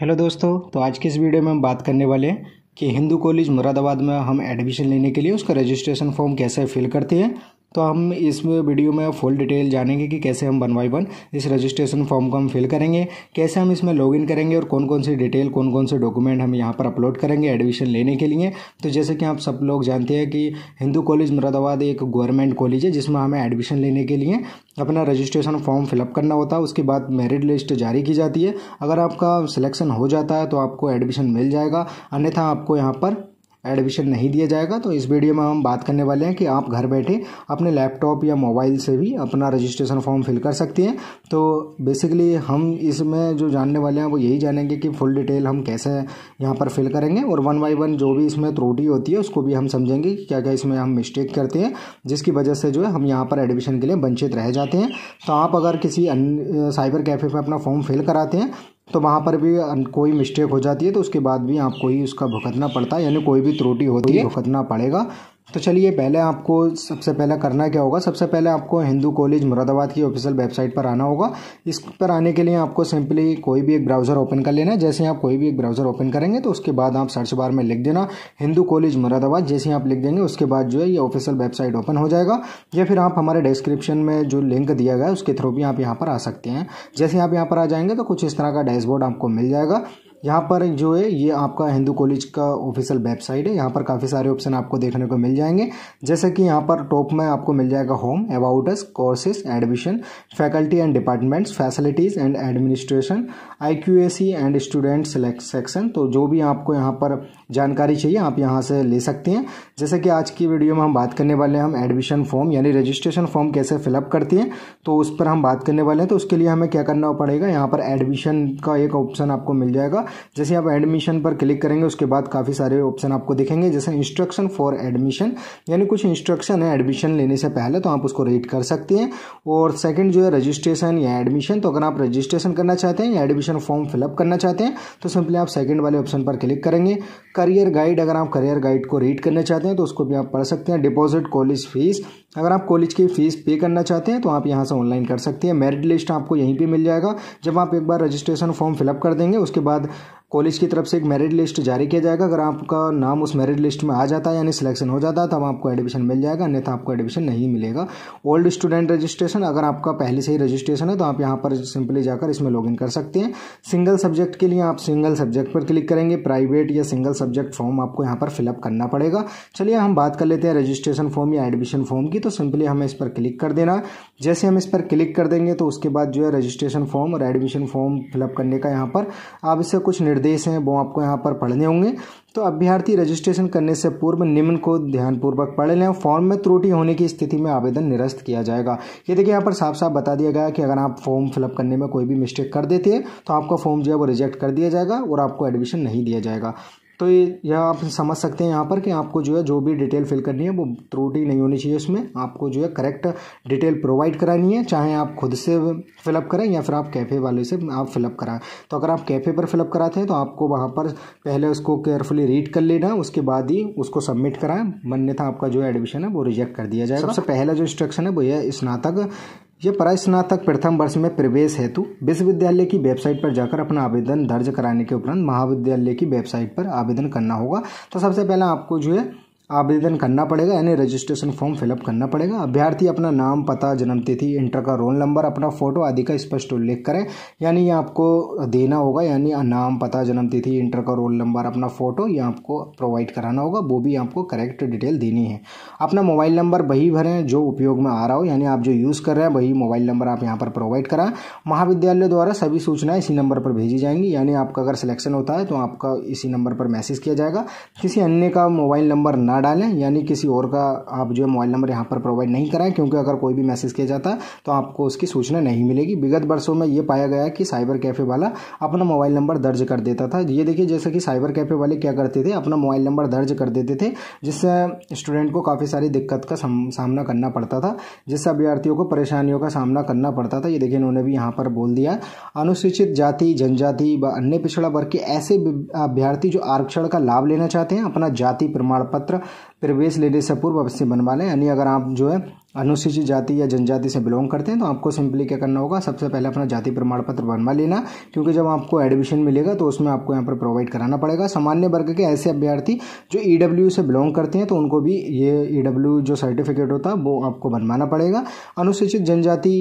hello दोस्तों तो आज के इस वीडियो में हम बात करने वाले हैं कि हिंदू कॉलेज मुरादाबाद में हम एडमिशन लेने के लिए उसका रजिस्ट्रेशन फॉर्म कैसे फिल करते हैं तो हम इस वीडियो में फुल डिटेल जानेंगे कि कैसे हम वन बाई वन इस रजिस्ट्रेशन फॉर्म को हम फिल करेंगे कैसे हम इसमें लॉगिन करेंगे और कौन कौन सी डिटेल कौन कौन से डॉक्यूमेंट हम यहाँ पर अपलोड करेंगे एडमिशन लेने के लिए तो जैसे कि आप सब लोग जानते हैं कि हिंदू कॉलेज मुरादाबाद एक गवर्नमेंट कॉलेज है जिसमें हमें एडमिशन लेने के लिए अपना रजिस्ट्रेशन फॉर्म फिलअप करना होता है उसके बाद मेरिट लिस्ट जारी की जाती है अगर आपका सिलेक्शन हो जाता है तो आपको एडमिशन मिल जाएगा अन्यथा आपको यहाँ पर एडमिशन नहीं दिया जाएगा तो इस वीडियो में हम बात करने वाले हैं कि आप घर बैठे अपने लैपटॉप या मोबाइल से भी अपना रजिस्ट्रेशन फॉर्म फिल कर सकती हैं तो बेसिकली हम इसमें जो जानने वाले हैं वो यही जानेंगे कि फुल डिटेल हम कैसे यहाँ पर फिल करेंगे और वन बाई वन जो भी इसमें त्रुटि होती है उसको भी हम समझेंगे कि क्या क्या इसमें हम मिस्टेक करते हैं जिसकी वजह से जो है हम यहाँ पर एडमिशन के लिए वंचित रह जाते हैं तो आप अगर किसी साइबर कैफ़े पर अपना फॉर्म फिल कराते हैं तो वहाँ पर भी कोई मिस्टेक हो जाती है तो उसके बाद भी आपको ही उसका भुगतना पड़ता है यानी कोई भी त्रुटि होती है भुगतना पड़ेगा तो चलिए पहले आपको सबसे पहले करना क्या होगा सबसे पहले आपको हिंदू कॉलेज मुरादाबाद की ऑफिशियल वेबसाइट पर आना होगा इस पर आने के लिए आपको सिंपली कोई भी एक ब्राउज़र ओपन कर लेना है जैसे आप कोई भी एक ब्राउज़र ओपन करेंगे तो उसके बाद आप सर्च बार में लिख देना हिंदू कॉलेज मुरादाबाद जैसे आप लिख देंगे उसके बाद जो है ये ऑफिशियल वेबसाइट ओपन हो जाएगा या फिर आप हमारे डिस्क्रिप्शन में जो लिंक दिया गया है उसके थ्रू भी आप यहाँ पर आ सकते हैं जैसे आप यहाँ पर आ जाएंगे तो कुछ इस तरह का डैशबोर्ड आपको मिल जाएगा यहाँ पर जो है ये आपका हिंदू कॉलेज का ऑफिशियल वेबसाइट है यहाँ पर काफ़ी सारे ऑप्शन आपको देखने को मिल जाएंगे जैसे कि यहाँ पर टॉप में आपको मिल जाएगा home about us courses admission faculty and departments facilities and administration I and student select section तो जो भी आपको यहाँ पर जानकारी चाहिए आप यहाँ से ले सकते हैं जैसे कि आज की वीडियो में हम बात करने वाले हैं हम एडमिशन फॉर्म यानी रजिस्ट्रेशन फॉर्म कैसे फिलअप करते हैं तो उस पर हम बात करने वाले हैं तो उसके लिए हमें क्या करना पड़ेगा यहाँ पर एडमिशन का एक ऑप्शन आपको मिल जाएगा जैसे आप एडमिशन पर क्लिक करेंगे उसके बाद काफ़ी सारे ऑप्शन आपको दिखेंगे जैसे इंस्ट्रक्शन फॉर एडमिशन यानी कुछ इंस्ट्रक्शन है एडमिशन लेने से पहले तो आप उसको रीड कर सकते हैं और सेकेंड जो है रजिस्ट्रेशन या एडमिशन तो अगर आप रजिस्ट्रेशन करना चाहते हैं या एडमिशन फॉर्म फिलअप करना चाहते हैं तो सिंपली आप सेकेंड वाले ऑप्शन पर क्लिक करेंगे करियर गाइड अगर आप करियर गाइड को रीड करना चाहते हैं तो उसको भी आप पढ़ सकते हैं डिपॉजिट कॉलेज फीस अगर आप कॉलेज की फ़ीस पे करना चाहते हैं तो आप यहाँ से ऑनलाइन कर सकते हैं मेरिट लिस्ट आपको यहीं पर मिल जाएगा जब आप एक बार रजिस्ट्रेशन फॉर्म फिलअप कर देंगे उसके बाद कॉलेज की तरफ से एक मेरिट लिस्ट जारी किया जाएगा अगर आपका नाम उस मेरिट लिस्ट में आ जाता है यानी सिलेक्शन हो जाता है तब आपको एडमिशन मिल जाएगा अन्यथा आपको एडमिशन नहीं मिलेगा ओल्ड स्टूडेंट रजिस्ट्रेशन अगर आपका पहले से ही रजिस्ट्रेशन है तो आप यहाँ पर सिंपली जाकर इसमें लॉग कर सकते हैं सिंगल सब्जेक्ट के लिए आप सिंगल सब्जेक्ट पर क्लिक करेंगे प्राइवेट या सिंगल सब्जेक्ट फॉर्म आपको यहाँ पर फिलअप करना पड़ेगा चलिए हम बात कर लेते हैं रजिस्ट्रेशन फॉर्म या एडमिशन फॉर्म की तो सिंपली हमें इस पर क्लिक कर देना जैसे हम इस पर क्लिक कर देंगे तो उसके बाद जो है रजिस्ट्रेशन फॉर्म और एडमिशन फॉर्म फिलअप करने का यहाँ पर आप इससे कुछ निर्देश हैं वो आपको यहाँ पर पढ़ने होंगे तो अभ्यर्थी रजिस्ट्रेशन करने से पूर्व निम्न को ध्यानपूर्वक पढ़ लें फॉर्म में त्रुटि होने की स्थिति में आवेदन निरस्त किया जाएगा ये देखिए यहाँ पर साफ साफ बता दिया गया कि अगर आप फॉर्म फिलअप करने में कोई भी मिस्टेक कर देते हैं तो आपका फॉर्म जो है वो रिजेक्ट कर दिया जाएगा और आपको एडमिशन नहीं दिया जाएगा तो यह आप समझ सकते हैं यहाँ पर कि आपको जो है जो भी डिटेल फिल करनी है वो त्रुटि नहीं होनी चाहिए उसमें आपको जो है करेक्ट डिटेल प्रोवाइड करानी है चाहे आप खुद से फिलअप करें या फिर आप कैफ़े वाले से आप फिलअप कराएं तो अगर आप कैफ़े पर फिलअप कराते हैं तो आपको वहाँ पर पहले उसको केयरफुली रीड कर लेना उसके बाद ही उसको सबमिट कराएं मन्यथा आपका जो एडमिशन है वो रिजेक्ट कर दिया जाए सबसे पहला जो इंस्ट्रक्शन है वो यह स्नातक ये स्नातक प्रथम वर्ष में प्रवेश हेतु विश्वविद्यालय की वेबसाइट पर जाकर अपना आवेदन दर्ज कराने के उपरांत महाविद्यालय की वेबसाइट पर आवेदन करना होगा तो सबसे पहले आपको जो है आवेदन करना पड़ेगा यानी रजिस्ट्रेशन फॉर्म फिलअप करना पड़ेगा अभ्यर्थी अपना नाम पता जन्म तिथि इंटर का रोल नंबर अपना फोटो आदि का स्पष्ट उल्लेख करें यानी ये आपको देना होगा यानी नाम पता जन्म तिथि इंटर का रोल नंबर अपना फोटो ये आपको प्रोवाइड कराना होगा वो भी आपको करेक्ट डिटेल देनी है अपना मोबाइल नंबर वही भरें जो उपयोग में आ रहा हो यानी आप जो यूज़ कर रहे हैं वही मोबाइल नंबर आप यहाँ पर प्रोवाइड कराएं महाविद्यालय द्वारा सभी सूचनाएँ इसी नंबर पर भेजी जाएंगी यानी आपका अगर सिलेक्शन होता है तो आपका इसी नंबर पर मैसेज किया जाएगा किसी अन्य का मोबाइल नंबर ना ना डालें यानी किसी और का आप जो है मोबाइल नंबर यहाँ पर प्रोवाइड नहीं कराएं क्योंकि अगर कोई भी मैसेज किया जाता है तो आपको उसकी सूचना नहीं मिलेगी विगत वर्षों में ये पाया गया कि साइबर कैफ़े वाला अपना मोबाइल नंबर दर्ज कर देता था ये देखिए जैसे कि साइबर कैफ़े वाले क्या करते थे अपना मोबाइल नंबर दर्ज कर देते थे जिससे स्टूडेंट को काफ़ी सारी दिक्कत का सामना करना पड़ता था जिससे अभ्यर्थियों को परेशानियों का सामना करना पड़ता था ये देखिए इन्होंने भी यहाँ पर बोल दिया अनुसूचित जाति जनजाति व अन्य पिछड़ा वर्ग के ऐसे अभ्यर्थी जो आरक्षण का लाभ लेना चाहते हैं अपना जाति प्रमाण पत्र प्रवेश लेने से पूर्व अवश्य बनवा लें यानी अगर आप जो है अनुसूचित जाति या जनजाति से बिलोंग करते हैं तो आपको सिंपली क्या करना होगा सबसे पहले अपना जाति प्रमाण पत्र बनवा लेना क्योंकि जब आपको एडमिशन मिलेगा तो उसमें आपको यहाँ पर प्रोवाइड कराना पड़ेगा सामान्य वर्ग के ऐसे अभ्यर्थी जो ई e से बिलोंग करते हैं तो उनको भी ये ई e जो सर्टिफिकेट होता है वो आपको बनवाना पड़ेगा अनुसूचित जनजाति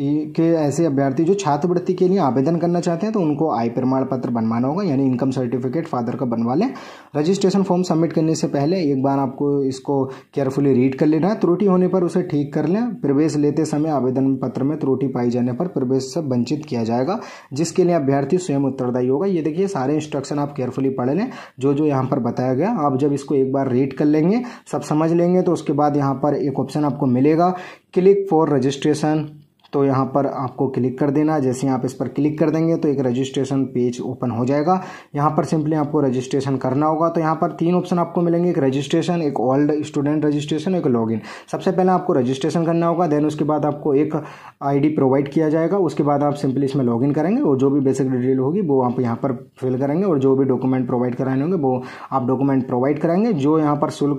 के ऐसे अभ्यर्थी जो छात्रवृत्ति के लिए आवेदन करना चाहते हैं तो उनको आय प्रमाण पत्र बनवाना होगा यानी इनकम सर्टिफिकेट फादर का बनवा लें रजिस्ट्रेशन फॉर्म सबमिट करने से पहले एक बार आपको इसको केयरफुली रीड कर लेना है त्रुटि होने पर उसे ठीक कर लें प्रवेश लेते समय आवेदन पत्र में त्रुटि पाई जाने पर प्रवेश से वंचित किया जाएगा जिसके लिए अभ्यर्थी स्वयं उत्तरदायी होगा ये देखिए सारे इंस्ट्रक्शन आप केयरफुली पढ़ लें जो जो यहाँ पर बताया गया आप जब इसको एक बार रीड कर लेंगे सब समझ लेंगे तो उसके बाद यहाँ पर एक ऑप्शन आपको मिलेगा क्लिक फॉर रजिस्ट्रेशन तो यहाँ पर आपको क्लिक कर देना है जैसे आप इस पर क्लिक कर देंगे तो एक रजिस्ट्रेशन पेज ओपन हो जाएगा यहाँ पर सिंपली आपको रजिस्ट्रेशन करना होगा तो यहाँ पर तीन ऑप्शन आपको मिलेंगे एक रजिस्ट्रेशन एक ओल्ड स्टूडेंट रजिस्ट्रेशन एक लॉगिन सबसे पहले आपको रजिस्ट्रेशन करना होगा देन उसके बाद आपको एक आई प्रोवाइड किया जाएगा उसके बाद आप सिंपली इसमें लॉगिन करेंगे और जो भी बेसिक डिटेल होगी वो आप यहाँ पर फिल करेंगे और जो भी डॉक्यूमेंट प्रोवाइड कराने होंगे वो आप डॉक्यूमेंट प्रोवाइड कराएंगे जो यहाँ पर शुल्क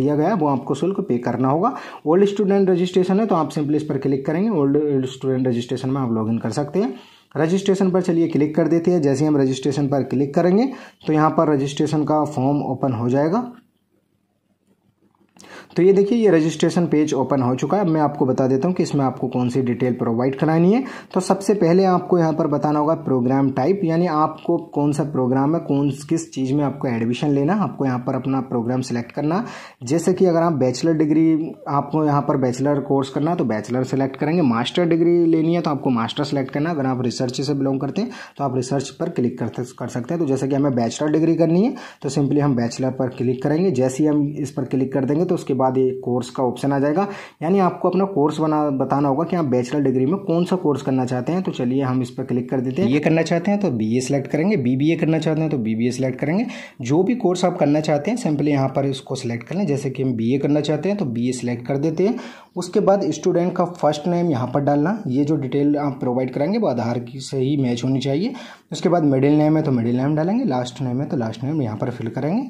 दिया गया वो आपको शुल्क पे करना होगा ओल्ड स्टूडेंट रजिस्ट्रेशन है तो आप सिंपली इस पर क्लिक करेंगे ओल्ड स्टूडेंट रजिस्ट्रेशन में आप लॉगिन कर सकते हैं रजिस्ट्रेशन पर चलिए क्लिक कर देते हैं जैसे हम रजिस्ट्रेशन पर क्लिक करेंगे तो यहाँ पर रजिस्ट्रेशन का फॉर्म ओपन हो जाएगा तो ये देखिए ये रजिस्ट्रेशन पेज ओपन हो चुका है अब मैं आपको बता देता हूँ कि इसमें आपको कौन सी डिटेल प्रोवाइड करानी है तो सबसे पहले आपको यहाँ पर बताना होगा प्रोग्राम टाइप यानी आपको कौन सा प्रोग्राम है कौन किस चीज़ में आपको एडमिशन लेना आपको यहाँ पर अपना प्रोग्राम सेलेक्ट करना जैसे कि अगर आप बैचलर डिग्री आपको यहाँ पर बैचलर कोर्स करना तो बैचलर सेलेक्ट करेंगे मास्टर डिग्री लेनी है तो आपको मास्टर सेलेक्ट करना अगर आप रिसर्च से बिलोंग करते हैं तो आप रिसर्च पर क्लिक कर सकते हैं तो जैसे कि हमें बैचलर डिग्री करनी है तो सिंपली हम बैचलर पर क्लिक करेंगे जैसे ही हम इस पर क्लिक कर देंगे तो उसके बाद ये कोर्स का ऑप्शन आ जाएगा यानी आपको अपना कोर्स बना बताना होगा कि आप बैचलर डिग्री में कौन सा कोर्स करना चाहते हैं तो चलिए हम इस पर क्लिक कर देते हैं ये करना चाहते हैं तो बी ए सेलेक्ट करेंगे बी बी ए करना चाहते हैं तो बी बी ए सेलेक्ट करेंगे जो भी कोर्स आप करना चाहते हैं सिंपली यहाँ पर इसको सिलेक्ट कर लें जैसे कि हम बी ए करना चाहते हैं तो बी ए सिलेक्ट कर देते हैं उसके बाद स्टूडेंट का फर्स्ट नेम यहाँ पर डालना ये जो डिटेल आप प्रोवाइड करेंगे वो आधार की से ही मैच होनी चाहिए उसके बाद मिडिल नेम है तो मिडिल नेम डालेंगे लास्ट नेम है तो लास्ट नेम यहाँ पर फिल करेंगे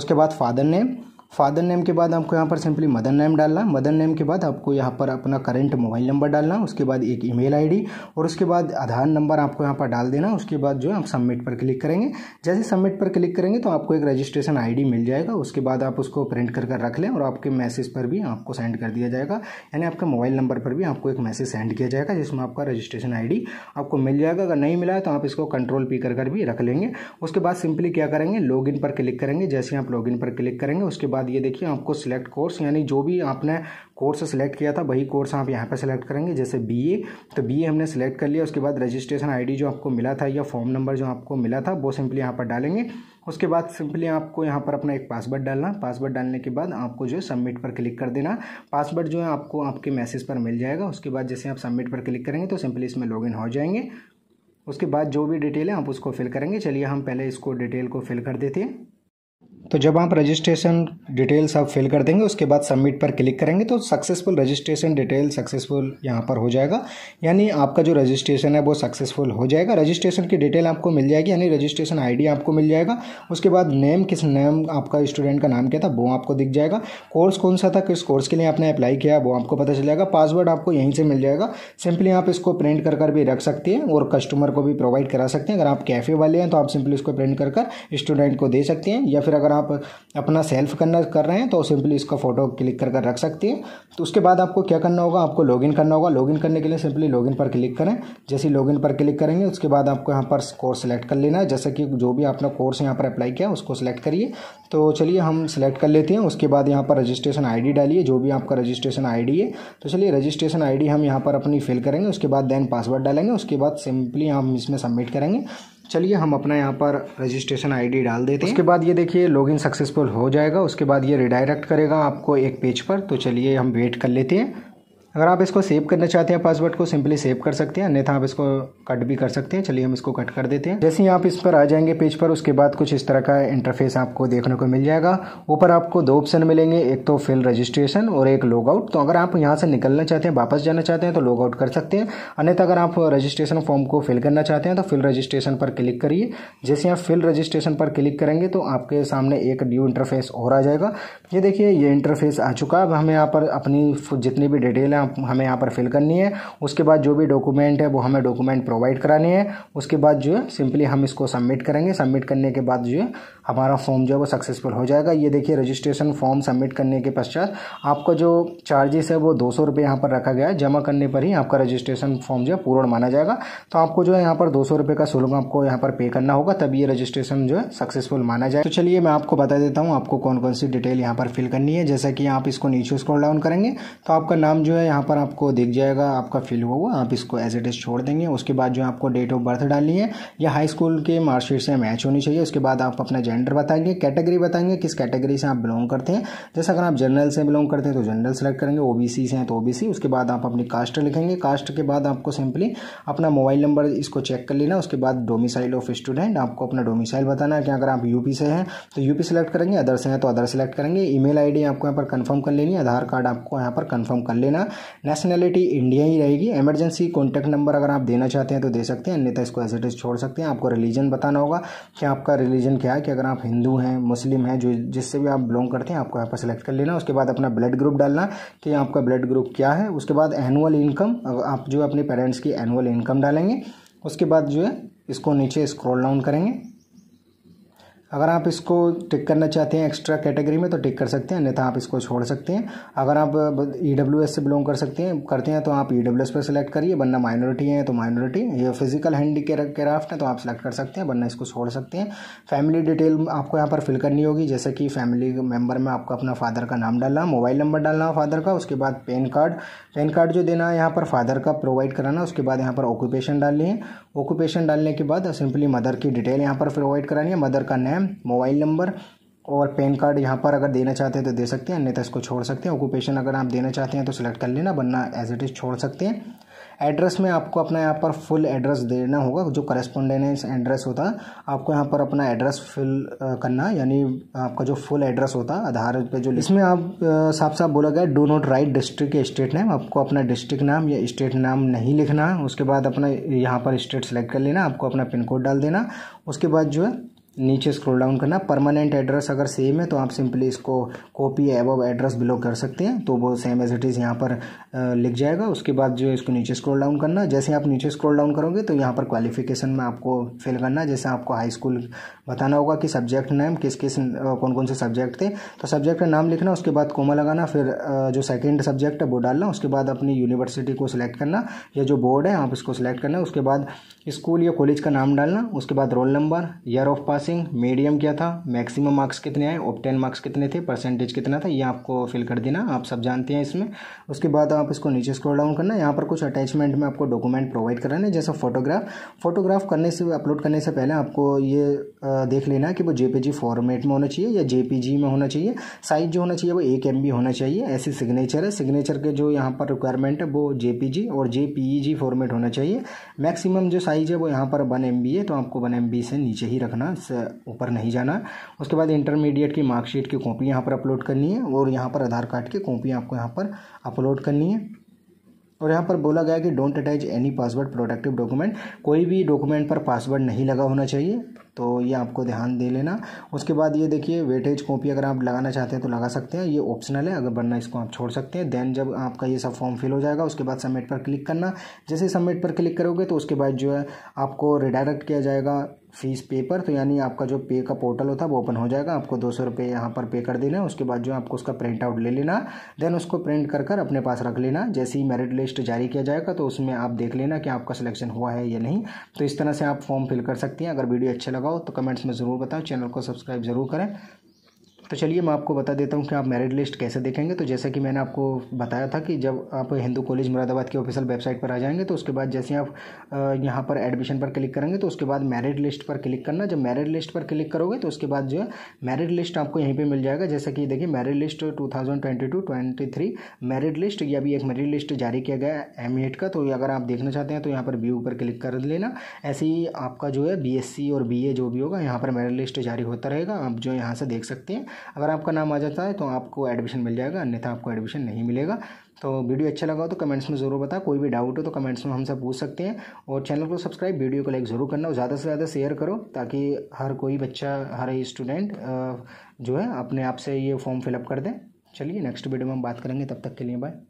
उसके बाद फादर नेम फादर नेम के बाद आपको यहाँ पर सिंपली मदर नेम डालना मदर नेम के बाद आपको यहाँ पर अपना करंट मोबाइल नंबर डालना उसके बाद एक ईमेल आईडी और उसके बाद आधार नंबर आपको यहाँ पर डाल देना उसके बाद जो है आप सबमिट पर क्लिक करेंगे जैसे सबमिट पर क्लिक करेंगे तो आपको एक रजिस्ट्रेशन आईडी मिल जाएगा उसके बाद आप उसको प्रिंट कर कर रख लें और आपके मैसेज पर भी आपको सेंड कर दिया जाएगा यानी आपके मोबाइल नंबर पर भी आपको एक मैसेज सेंड किया जाएगा जिसमें आपका रजिस्ट्रेशन आईडी आपको मिल जाएगा अगर नहीं मिला है तो आप इसको कंट्रोल पी कर कर भी रख लेंगे उसके बाद सिंपली क्या करेंगे लॉगिन पर क्लिक करेंगे जैसे आप लॉगिन पर क्लिक करेंगे उसके बाद ये देखिए आपको सिलेक्ट कोर्स यानी जो भी आपने कोर्स सेलेक्ट किया था वही कोर्स आप यहाँ पे सेलेक्ट करेंगे जैसे बीए तो बीए हमने सेलेक्ट कर लिया उसके बाद रजिस्ट्रेशन आईडी जो आपको मिला था या फॉर्म नंबर जो आपको मिला था वो सिंपली यहाँ पर डालेंगे उसके बाद सिंपली आपको यहाँ पर अपना एक पासवर्ड डालना पासवर्ड डालने के बाद आपको जो है सबमिट पर क्लिक कर देना पासवर्ड जो है आपको आपके मैसेज पर मिल जाएगा उसके बाद जैसे आप सबमिट पर क्लिक करेंगे तो सिंपली इसमें लॉगिन हो जाएंगे उसके बाद जो भी डिटेल है आप उसको फिल करेंगे चलिए हम पहले इसको डिटेल को फिल कर देते हैं तो जब आप रजिस्ट्रेशन डिटेल्स आप फिल कर देंगे उसके बाद सबमिट पर क्लिक करेंगे तो सक्सेसफुल रजिस्ट्रेशन डिटेल सक्सेसफुल यहाँ पर हो जाएगा यानी आपका जो रजिस्ट्रेशन है वो सक्सेसफुल हो जाएगा रजिस्ट्रेशन की डिटेल आपको मिल जाएगी यानी रजिस्ट्रेशन आईडी आपको मिल जाएगा उसके बाद नेम किस नेम आपका स्टूडेंट का नाम क्या था वो आपको दिख जाएगा कोर्स कौन सा था किस कोर्स के लिए आपने अप्लाई किया वो आपको पता चल जाएगा पासवर्ड आपको यहीं से मिल जाएगा सिंपली आप इसको प्रिंट कर कर भी रख सकते हैं और कस्टमर को भी प्रोवाइड करा सकते हैं अगर आप कैफ़े वाले हैं तो आप सिंपली इसको प्रिंट कर कर स्टूडेंट को दे सकते हैं या फिर अगर आप अपना सेल्फ करना कर रहे हैं तो सिंपली इसका फोटो क्लिक कर कर रख सकती है तो उसके बाद आपको क्या करना होगा आपको लॉगिन करना होगा लॉगिन करने के लिए सिंपली लॉगिन पर क्लिक करें जैसे लॉगिन पर क्लिक करेंगे उसके बाद आपको यहाँ पर कोर्स सेलेक्ट कर लेना है जैसे कि जो भी आपने कोर्स यहाँ पर अप्लाई किया उसको सेलेक्ट करिए तो चलिए हम सेलेक्ट कर लेते हैं उसके बाद यहाँ पर रजिस्ट्रेशन आई डालिए जो भी आपका रजिस्ट्रेशन आई है तो चलिए रजिस्ट्रेशन आई हम यहाँ पर अपनी फिल करेंगे उसके बाद देन पासवर्ड डालेंगे उसके बाद सिंपली हम इसमें सबमिट करेंगे चलिए हम अपना यहाँ पर रजिस्ट्रेशन आईडी डाल देते हैं उसके बाद ये देखिए लॉगिन सक्सेसफुल हो जाएगा उसके बाद ये रिडायरेक्ट करेगा आपको एक पेज पर तो चलिए हम वेट कर लेते हैं अगर आप इसको सेव करना चाहते हैं पासवर्ड को सिंपली सेव कर सकते हैं अन्यथा आप इसको कट भी कर सकते हैं चलिए हम इसको कट कर देते हैं जैसे ही आप इस पर आ जाएंगे पेज पर उसके बाद कुछ इस तरह का इंटरफेस आपको देखने को मिल जाएगा ऊपर आपको दो ऑप्शन मिलेंगे एक तो फिल रजिस्ट्रेशन और एक लॉग आउट तो अगर आप यहाँ से निकलना चाहते हैं वापस जाना चाहते हैं तो लॉग आउट कर सकते हैं अन्यथा अगर आप रजिस्ट्रेशन फॉर्म को फिल करना चाहते हैं तो फिल रजिस्ट्रेशन पर क्लिक करिए जैसे आप फिल रजिस्ट्रेशन पर क्लिक करेंगे तो आपके सामने एक न्यू इंटरफेस और आ जाएगा ये देखिए ये इंटरफेस आ चुका अब हमें यहाँ पर अपनी जितनी भी डिटेल है हमें यहाँ पर फिल करनी है उसके बाद जो भी डॉक्यूमेंट है वो हमें डॉक्यूमेंट प्रोवाइड कराने हैं उसके बाद जो है सिंपली हम इसको सबमिट करेंगे सबमिट करने के बाद जो है हमारा फॉर्म जो है वो सक्सेसफुल हो जाएगा ये देखिए रजिस्ट्रेशन फॉर्म सबमिट करने के पश्चात आपका जो चार्जेस है वो दो सौ रुपये यहाँ पर रखा गया है जमा करने पर ही आपका रजिस्ट्रेशन फॉर्म जो है पूर्ण माना जाएगा तो आपको जो है यहाँ पर दो सौ रुपये का शुल्क आपको यहाँ पर पे करना होगा तब ये रजिस्ट्रेशन जो है सक्सेसफुल माना जाए तो चलिए मैं आपको बता देता हूँ आपको कौन कौन सी डिटेल यहाँ पर फिल करनी है जैसा कि आप इसको नीचे स्क्रॉल डाउन करेंगे तो आपका नाम जो है यहाँ पर आपको दिख जाएगा आपका फिल हुआ हुआ आप इसको एज इट इज़ छोड़ देंगे उसके बाद जो आपको डेट ऑफ बर्थ डालनी है या हाई स्कूल के मार्कशीट से मैच होनी चाहिए उसके बाद आप अपना जेंडर बताएंगे कैटेगरी बताएंगे किस कैटेगरी से आप बिलोंग करते हैं जैसे अगर आप जनरल से बिलोंग करते हैं तो जनरल सेलेक्ट करेंगे ओ से हैं तो ओ उसके बाद आप अपनी कास्ट लिखेंगे कास्ट के बाद आपको सिंपली अपना मोबाइल नंबर इसको चेक कर लेना उसके बाद डोमिसाइल ऑफ स्टूडेंट आपको अपना डोमिसाइल बताना है कि अगर आप यूपी से हैं तो यूपी सेलेक्ट करेंगे अदर से हैं तो अदर सेलेक्ट करेंगे ईमेल आईडी आपको यहाँ पर कंफर्म कर लेनी है आधार कार्ड आपको यहाँ पर कंफर्म कर लेना नेशनलिटी इंडिया ही रहेगी एमरजेंसी कॉन्टैक्ट नंबर अगर आप देना चाहते हैं तो दे सकते हैं अन्यथा इसको एज इट इज़ छोड़ सकते हैं आपको रिलीजन बताना होगा कि आपका रिलीजन क्या है कि अगर आप हिंदू हैं मुस्लिम हैं जो जिससे भी आप बिलोंग करते हैं आपको यहाँ पर सेलेक्ट कर लेना उसके बाद अपना ब्लड ग्रुप डालना कि आपका ब्लड ग्रुप क्या है उसके बाद एनुअल इनकम आप जो अपने पेरेंट्स की एनुअल इनकम डालेंगे उसके बाद जो है इसको नीचे स्क्रॉल डाउन करेंगे अगर आप इसको टिक करना चाहते हैं एक्स्ट्रा कैटेगरी में तो टिक कर सकते हैं अन्यथा आप इसको छोड़ सकते हैं अगर आप ई e से बिलोंग कर सकते हैं करते हैं तो आप ई e डब्ल्यू पर सिलेक्ट करिए वरना माइनॉरिटी है तो माइनॉरिटी ये फिजिकल हैंडी क्राफ्ट है तो आप सिलेक्ट कर सकते हैं वरना इसको छोड़ सकते हैं फैमिली डिटेल आपको यहाँ पर फिल करनी होगी जैसे कि फैमिली मेम्बर में आपका अपना फादर का नाम डालना मोबाइल नंबर डालना फादर का उसके बाद पेन कार्ड पेन कार्ड जो देना है यहाँ पर फादर का प्रोवाइड कराना उसके बाद यहाँ पर ऑक्यूपेशन डालनी है ऑक्यूपेशन डालने के बाद सिंपली मदर की डिटेल यहाँ पर प्रोवाइड करानी है मदर का नेम मोबाइल नंबर और पैन कार्ड यहाँ पर अगर देना चाहते हैं तो दे सकते हैं अन्यथा इसको छोड़ सकते हैं ऑक्यूपेशन अगर आप देना चाहते हैं तो सिलेक्ट कर लेना वरना एज इट इज़ छोड़ सकते हैं एड्रेस में आपको अपना यहाँ पर फुल एड्रेस देना होगा जो करस्पोंडेंस एड्रेस होता है आपको यहाँ पर अपना एड्रेस फिल करना यानी आपका जो फुल एड्रेस होता है आधार पे जो इसमें आप साफ साफ बोला गया do not write district state name आपको अपना डिस्ट्रिक्ट नाम या स्टेट नाम नहीं लिखना उसके बाद अपना यहाँ पर स्टेट सेलेक्ट कर लेना आपको अपना पिन कोड डाल देना उसके बाद जो है नीचे स्क्रॉल डाउन करना परमानेंट एड्रेस अगर सेम है तो आप सिंपली इसको कॉपी एवब एड्रेस बिलो कर सकते हैं तो वो सेम एज इट इज़ यहाँ पर लिख जाएगा उसके बाद जो है इसको नीचे स्क्रॉल डाउन करना जैसे आप नीचे स्क्रॉल डाउन करोगे तो यहाँ पर क्वालिफिकेशन में आपको फिल करना जैसे आपको हाई स्कूल बताना होगा कि सब्जेक्ट नेम किस किस कौन कौन से सब्जेक्ट थे तो सब्जेक्ट का नाम लिखना उसके बाद कोमा लगाना फिर जो सेकेंड सब्जेक्ट है वो डालना उसके बाद अपनी यूनिवर्सिटी को सिलेक्ट करना या जो बोर्ड है आप इसको सिलेक्ट करना उसके बाद स्कूल या कॉलेज का नाम डालना उसके बाद roll number year of pass passing medium क्या था मैक्सिमम मार्क्स कितने आए टेन मार्क्स कितने थे परसेंटेज कितना था ये आपको फिल कर देना आप सब जानते हैं इसमें उसके बाद आप इसको नीचे स्क्रॉल डाउन करना यहाँ पर कुछ अटैचमेंट में आपको डॉक्यूमेंट प्रोवाइड कराना है जैसे फोटोग्राफ फोटोग्राफ करने से अपलोड करने से पहले आपको ये देख लेना है कि वो जे फॉर्मेट में होना चाहिए या जे में होना चाहिए साइज जो होना चाहिए वो एक एम होना चाहिए ऐसी सिग्नेचर है सिग्नेचर के जो यहाँ पर रिक्वायरमेंट है वो जे और जे फॉर्मेट e होना चाहिए मैक्सिमम जो साइज है वो यहाँ पर वन एम है तो आपको वन एम से नीचे ही रखना ऊपर नहीं जाना उसके बाद इंटरमीडिएट की मार्कशीट की कॉपी यहाँ पर अपलोड करनी है और यहाँ पर आधार कार्ड की कॉपी आपको यहाँ पर अपलोड करनी है और यहाँ पर बोला गया कि don't attach any password productive document कोई भी डॉक्यूमेंट पर पासवर्ड नहीं लगा होना चाहिए तो ये आपको ध्यान दे लेना उसके बाद ये देखिए वेटेज कॉपी अगर आप लगाना चाहते हैं तो लगा सकते हैं ये ऑप्शनल है अगर बनना इसको आप छोड़ सकते हैं देन जब आपका ये सब फॉर्म फिल हो जाएगा उसके बाद सबमिट पर क्लिक करना जैसे सबमिट पर क्लिक करोगे तो उसके बाद जो है आपको रिडायरेक्ट किया जाएगा फीस पेपर तो यानी आपका जो पे का पोर्टल होता है वो ओपन हो जाएगा आपको दो सौ रुपये यहाँ पर पे कर देना है उसके बाद जो आपको उसका प्रिंट आउट ले लेना देन उसको प्रिंट कर कर अपने पास रख लेना जैसे ही मेरिट लिस्ट जारी किया जाएगा तो उसमें आप देख लेना कि आपका सिलेक्शन हुआ है या नहीं तो इस तरह से आप फॉर्म फिल कर सकती हैं अगर वीडियो अच्छा लगाओ तो कमेंट्स में ज़रूर बताओ चैनल को सब्सक्राइब ज़रूर करें तो चलिए मैं आपको बता देता हूँ कि आप मेरिट लिस्ट कैसे देखेंगे तो जैसा कि मैंने आपको बताया था कि जब आप हिंदू कॉलेज मुरादाबाद की ऑफिशियल वेबसाइट पर आ जाएंगे तो उसके बाद जैसे आप यहाँ पर एडमिशन पर क्लिक करेंगे तो उसके बाद मेरिट लिस्ट पर क्लिक करना जब मेरिट लिस्ट पर क्लिक करोगे तो उसके बाद जो है मेरिट लिस्ट आपको यहीं पर मिल जाएगा जैसे कि देखिए merit list two thousand twenty two twenty three merit list या भी एक मेरिट लिस्ट जारी किया गया है एम का तो अगर आप देखना चाहते हैं तो यहाँ पर बी पर क्लिक कर लेना ऐसे ही आपका जो है बी और बी जो भी होगा यहाँ पर मेरिट लिस्ट जारी होता रहेगा आप जो यहाँ से देख सकते हैं अगर आपका नाम आ जाता है तो आपको एडमिशन मिल जाएगा अन्यथा आपको एडमिशन नहीं मिलेगा तो वीडियो अच्छा लगा हो तो कमेंट्स में ज़रूर बताओ कोई भी डाउट हो तो कमेंट्स में हमसे पूछ सकते हैं और चैनल को सब्सक्राइब वीडियो को लाइक ज़रूर करना और ज़्यादा से ज़्यादा शेयर करो ताकि हर कोई बच्चा हर स्टूडेंट जो है अपने आप से ये फॉर्म फिलअप कर दें चलिए नेक्स्ट वीडियो में हम बात करेंगे तब तक के लिए बाय